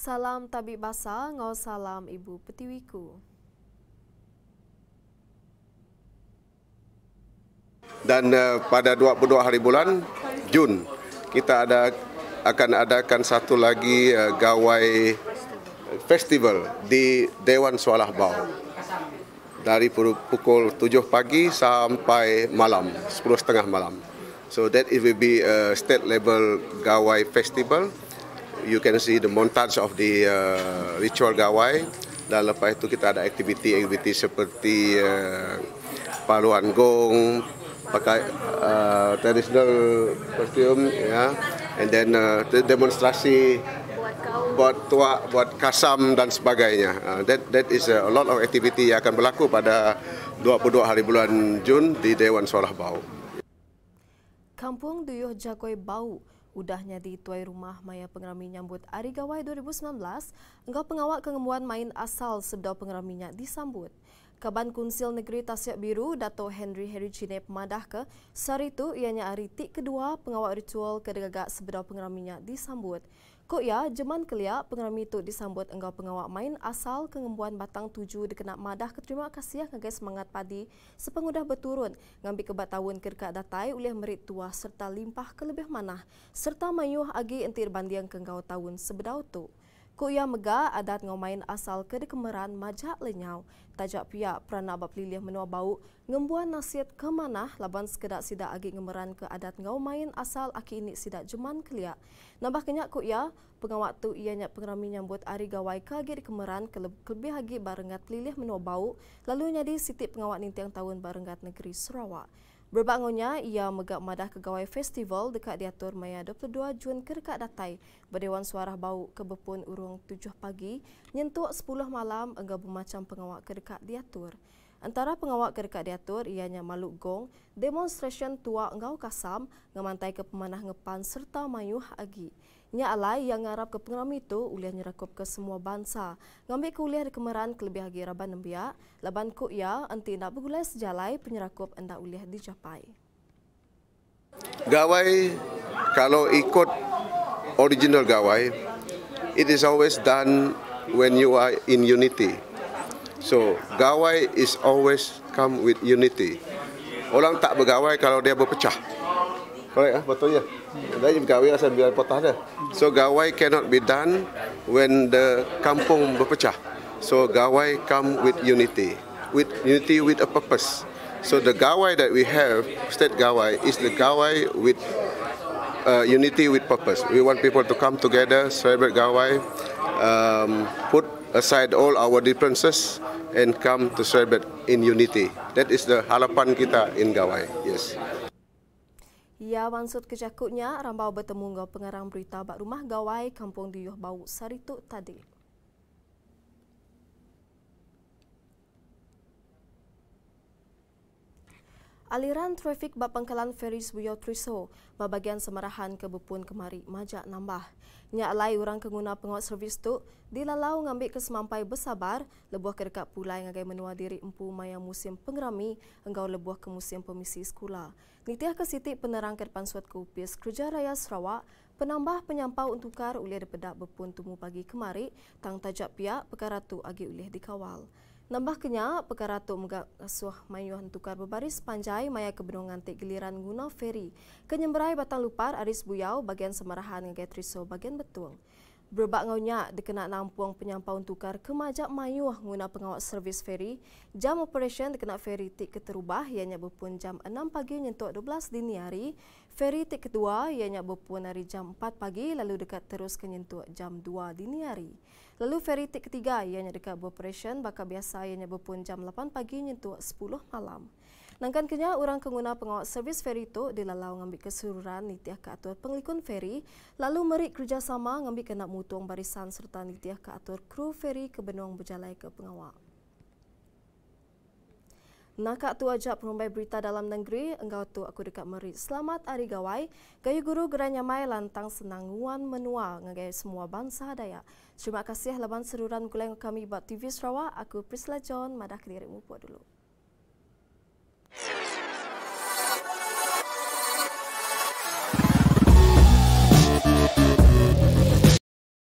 Salam Tabib Basa, ngau salam Ibu Petiwiku. Dan uh, pada 22 hari bulan Jun, kita ada akan adakan satu lagi uh, gawai festival di Dewan Sualah Bau dari pukul 7 pagi sampai malam 10.30 malam. So that it will be a eh, state level gawai festival you can see the montage of the uh, ritual gawai dan lepas itu kita ada aktiviti-aktiviti seperti uh, paluan gong pakai uh, traditional costume ya yeah. and then uh, demonstrasi buat tua buat kasam dan sebagainya uh, that that is a lot of activity yang akan berlaku pada 22 hari bulan Jun di Dewan Solah Bau Kampung Duyuh Jakoi Bau Udah nyadi tuai rumah maya pengerami nyambut Ari Gawai 2019, Engkau pengawak kengemuan main asal sebedau pengeraminya disambut. Kaban Kunsil Negeri Tasik Biru, Dato Henry Harry Cinep madah ke, sehari itu ianya Ari tik kedua pengawak ritual kedegagak sebedau pengeraminya disambut. Kok ya, jeman keliak pengerami itu disambut engkau pengawak main asal kengembuan batang tuju dikenak madah keterima kasih ya, ngagai semangat padi sepengudah berturun ngambil kebat tahun kerkak datai oleh merit tua serta limpah kelebih manah serta mayuh agi entir bandiang kengkau tahun sebedau tu. Kuya Mega, adat ngomain asal kedekemeran majak lenyau. Tajak pihak peranak bab lilih menua bau ngembuan nasihat kemana laban sekedak sidak agi ngemeran ke adat ngomain asal aki ini sidak jeman keliak. Nambah kenyak kuya, pengawaktu ianya pengerami nyambut ari gawai kagir kemeran ke lebih agi barengat lilih menua bau lalu nyadi sitip pengawak nintiang tahun barengat negeri Sarawak. Berbangunnya, ia megak madah kegawai festival dekat diatur Maya 22 Jun ke dekat datai. Berdewan suara bau kebepun urung 7 pagi, nyentuk 10 malam, agak bermacam pengawak ke dekat diatur. Antara pengawak kedekat diatur ianya Maluk Gong, demonstration tua Ngau Kasam, ngamantai ke pemanah ngepan serta mayuh agi. Nya alai yang ngarap ke pengeram itu uliah nyerakup ke semua bangsa. Ngambil ke uliah di kemeran kelebih agi raban nembiak, laban ku enti nak bergulai sejalai penyerakup enda uliah dicapai. Gawai kalau ikut original gawai, it is always done when you are in unity. So gawai is always come with unity. Orang tak bergawai kalau dia berpecah. Correct ah betul ya. Dia bergawai asal biar patah dia. So gawai cannot be done when the kampung berpecah. So gawai come with unity. With unity with a purpose. So the gawai that we have, state gawai is the gawai with uh, unity with purpose. We want people to come together, celebrate gawai, um, put aside all our differences and come to celebrate in unity. That is the harapan kita in Gawai. Yes. Ya, maksud kejakutnya, Rambau bertemu dengan pengarang berita Bak Rumah Gawai, Kampung Duyuh Bau, Saritu, tadi. aliran trafik bak pangkalan feri Suyo Triso babagian semarahan ke Bupun Kemari majak nambah. Nya alai orang pengguna pengawas servis tu dilalau ngambil kesemampai bersabar lebuah ke dekat pulai ngagai menua diri empu maya musim pengerami engkau lebuah ke musim pemisi sekolah. Nitiah ke Siti penerang ke depan suat keupis kerja raya Sarawak penambah penyampau untuk kar ulih depedak Bupun Tumu pagi kemari tang tajak pihak perkara tu agi ulih dikawal. Nambah kenyak, perkara Tok Megak Asuah Mayuhan Tukar berbaris panjai maya kebenungan tek giliran guna feri. Kenyemberai batang lupar aris buyau bagian semarahan gaitriso bagian betul. Berbak ngaunya dikena nampuang penyampaun tukar kemajak mayuah guna pengawas servis feri. Jam operasian dikena feri tik keterubah ianya berpun jam 6 pagi nyentuk 12 dini hari. Feri tik kedua ianya berpun hari jam 4 pagi lalu dekat terus ke kenyentuk jam 2 dini hari. Lalu feri tik ketiga ianya dekat beroperasian bakal biasa ianya berpun jam 8 pagi nyentuk 10 malam. Nangkan kenya orang pengguna pengawas servis feri itu dilalau ngambil kesuruhan nitiah ke atur penglikun feri, lalu merik kerjasama ngambil kena mutuang barisan serta nitiah ke atur kru feri ke benuang berjalan ke pengawal. Naka tu ajak perumbai berita dalam negeri, engkau tu aku dekat merit. Selamat hari gawai. Gaya guru geranya mai lantang senang wan menua ngagai semua bangsa daya. Terima kasih laban seruran kuleng kami buat TV Sarawak. Aku Prisla John, madah kediri mu dulu.